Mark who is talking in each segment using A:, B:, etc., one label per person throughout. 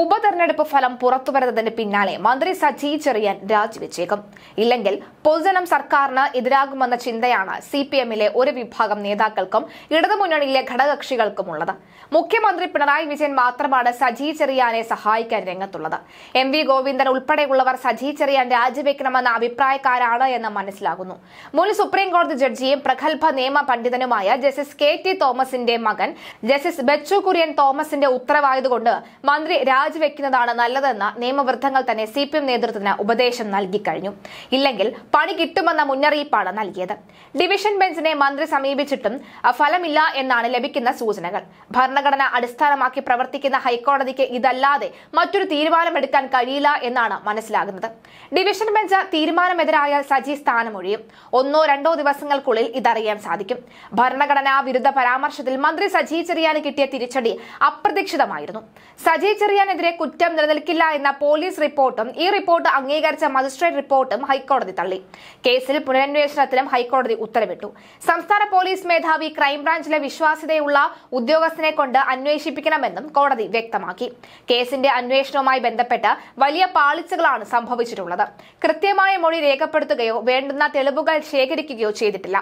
A: ഉപതെരഞ്ഞെടുപ്പ് ഫലം പുറത്തുവരുന്നതിന് പിന്നാലെ മന്ത്രി സജി ചെറിയാൻ രാജിവെച്ചേക്കും ഇല്ലെങ്കിൽ പൊതുജനം സർക്കാരിന് എതിരാകുമെന്ന ചിന്തയാണ് സി പി എമ്മിലെ ഒരു വിഭാഗം നേതാക്കൾക്കും ഇടതുമുന്നണിയിലെ ഘടകകക്ഷികൾക്കുമുള്ളത് മുഖ്യമന്ത്രി പിണറായി വിജയൻ മാത്രമാണ് സജി ചെറിയാനെ സഹായിക്കാൻ രംഗത്തുള്ളത് എം വി ഗോവിന്ദൻ ഉൾപ്പെടെയുള്ളവർ സജി ചെറിയാൻ രാജിവെക്കണമെന്ന അഭിപ്രായക്കാരാണ് എന്ന് മനസ്സിലാകുന്നു മുൻ സുപ്രീംകോടതി ജഡ്ജിയും പ്രഗത്ഭ നിയമ പണ്ഡിതനുമായ ജസ്റ്റിസ് കെ ടി തോമസിന്റെ മകൻ ജസ്റ്റിസ് ബച്ചു കുര്യൻ തോമസിന്റെ ഉത്തരവായതുകൊണ്ട് മന്ത്രി രാജിവെക്കുന്നതാണ് നല്ലതെന്ന നിയമവൃദ്ധങ്ങൾ തന്നെ സി പി എം നേതൃത്വത്തിന് ഉപദേശം നൽകിക്കഴിഞ്ഞു ഇല്ലെങ്കിൽ പണി കിട്ടുമെന്ന മുന്നറിയിപ്പാണ് നൽകിയത് ഡിവിഷൻ ബെഞ്ചിനെ മന്ത്രി സമീപിച്ചിട്ടും ഫലമില്ല എന്നാണ് ലഭിക്കുന്ന സൂചനകൾ ഭരണഘടന അടിസ്ഥാനമാക്കി പ്രവർത്തിക്കുന്ന ഹൈക്കോടതിക്ക് ഇതല്ലാതെ മറ്റൊരു തീരുമാനമെടുക്കാൻ കഴിയില്ല എന്നാണ് മനസ്സിലാകുന്നത് ഡിവിഷൻ ബെഞ്ച് തീരുമാനമെതിരായാൽ സജി സ്ഥാനമൊഴിയും ഒന്നോ രണ്ടോ ദിവസങ്ങൾക്കുള്ളിൽ ഇതറിയാൻ സാധിക്കും ഭരണഘടനാ വിരുദ്ധ പരാമർശത്തിൽ മന്ത്രി സജി ചെറിയാന് കിട്ടിയ തിരിച്ചടി അപ്രതീക്ഷിതമായിരുന്നു സജി ചെറിയാൻ ഇവർക്കെതിരെ കുറ്റം നിലനിൽക്കില്ല എന്ന പോലീസ് റിപ്പോർട്ടും ഈ റിപ്പോർട്ട് അംഗീകരിച്ച മജിസ്ട്രേറ്റ് റിപ്പോർട്ടും ഹൈക്കോടതി തള്ളി കേസിൽ പുനരന്വേഷണത്തിലും ഹൈക്കോടതി ഉത്തരവിട്ടു സംസ്ഥാന പോലീസ് മേധാവി ക്രൈംബ്രാഞ്ചിലെ വിശ്വാസ്യതയുള്ള ഉദ്യോഗസ്ഥനെ കൊണ്ട് അന്വേഷിപ്പിക്കണമെന്നും കോടതി വ്യക്തമാക്കി കേസിന്റെ അന്വേഷണവുമായി ബന്ധപ്പെട്ട് വലിയ പാളിച്ചകളാണ് സംഭവിച്ചിട്ടുള്ളത് കൃത്യമായ മൊഴി രേഖപ്പെടുത്തുകയോ വേണ്ടുന്ന തെളിവുകൾ ശേഖരിക്കുകയോ ചെയ്തിട്ടില്ല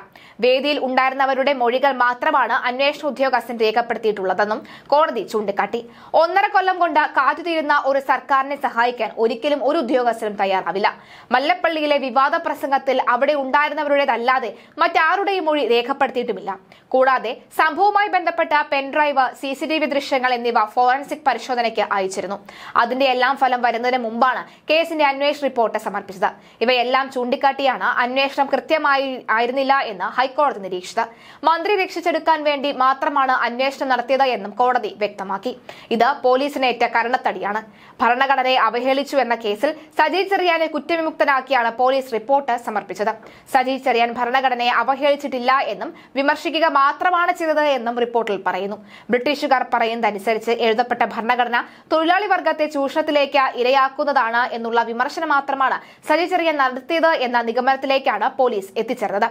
A: വേദിയിൽ ഉണ്ടായിരുന്നവരുടെ മൊഴികൾ മാത്രമാണ് അന്വേഷണ ഉദ്യോഗസ്ഥൻ രേഖപ്പെടുത്തിയിട്ടുള്ളതെന്നും കോടതി ചൂണ്ടിക്കാട്ടി ഒന്നര കൊല്ലം കൊണ്ട് കാത്തുതീരുന്ന ഒരു സർക്കാരിനെ സഹായിക്കാൻ ഒരിക്കലും ഒരു ഉദ്യോഗസ്ഥരും തയ്യാറാവില്ല മല്ലപ്പള്ളിയിലെ വിവാദ പ്രസംഗത്തിൽ അവിടെ ഉണ്ടായിരുന്നവരുടേതല്ലാതെ മറ്റാരുടെയും മൊഴി രേഖപ്പെടുത്തിയിട്ടുമില്ല കൂടാതെ സംഭവവുമായി ബന്ധപ്പെട്ട pen drive C C T V ദൃശ്യങ്ങൾ എന്നിവ ഫോറൻസിക് പരിശോധനയ്ക്ക് അയച്ചിരുന്നു അതിന്റെ എല്ലാം ഫലം വരുന്നതിന് മുമ്പാണ് കേസിന്റെ അന്വേഷണ റിപ്പോർട്ട് സമർപ്പിച്ചത് ഇവയെല്ലാം ചൂണ്ടിക്കാട്ടിയാണ് അന്വേഷണം കൃത്യമായി ആയിരുന്നില്ല എന്ന് ഹൈക്കോടതി നിരീക്ഷിച്ചത് മന്ത്രി രക്ഷിച്ചെടുക്കാൻ വേണ്ടി മാത്രമാണ് അന്വേഷണം നടത്തിയത് എന്നും കോടതി വ്യക്തമാക്കി ഇത് പോലീസിനേറ്റ കരണ മരണത്തടിയാണ് ഭരണഘടനയെ അവഹേളിച്ചു എന്ന കേസിൽ സജി ചെറിയാനെ കുറ്റവിമുക്തനാക്കിയാണ് പോലീസ് റിപ്പോർട്ട് സമർപ്പിച്ചത് സജി ചെറിയാൻ ഭരണഘടനയെ അവഹേളിച്ചിട്ടില്ല എന്നും വിമർശിക്കുക മാത്രമാണ് ചെയ്തത് എന്നും റിപ്പോർട്ടിൽ പറയുന്നു ബ്രിട്ടീഷുകാർ പറയുന്നതനുസരിച്ച് എഴുതപ്പെട്ട ഭരണഘടന തൊഴിലാളി വർഗത്തെ ചൂഷണത്തിലേക്ക് ഇരയാക്കുന്നതാണ് എന്നുള്ള വിമർശനം മാത്രമാണ് സജി ചെറിയാൻ നടത്തിയത് എന്ന നിഗമനത്തിലേക്കാണ് പോലീസ് എത്തിച്ചേർന്നത്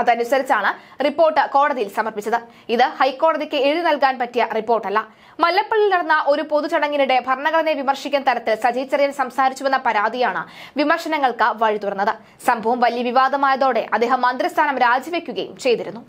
A: അതനുസരിച്ചാണ് റിപ്പോർട്ട് കോടതിയിൽ സമർപ്പിച്ചത് ഇത് ഹൈക്കോടതിക്ക് എഴുതി നൽകാൻ പറ്റിയ റിപ്പോർട്ടല്ല മല്ലപ്പള്ളിയിൽ നടന്ന ഒരു പൊതുചടങ്ങിനിടെ ഭരണഘടനയെ വിമർശിക്കുന്ന തരത്തിൽ സജി ചെറിയൻ സംസാരിച്ചുവെന്ന പരാതിയാണ് വിമർശനങ്ങൾക്ക് വഴി തുറന്നത് സംഭവം വലിയ വിവാദമായതോടെ അദ്ദേഹം മന്ത്രിസ്ഥാനം രാജിവെക്കുകയും ചെയ്തിരുന്നു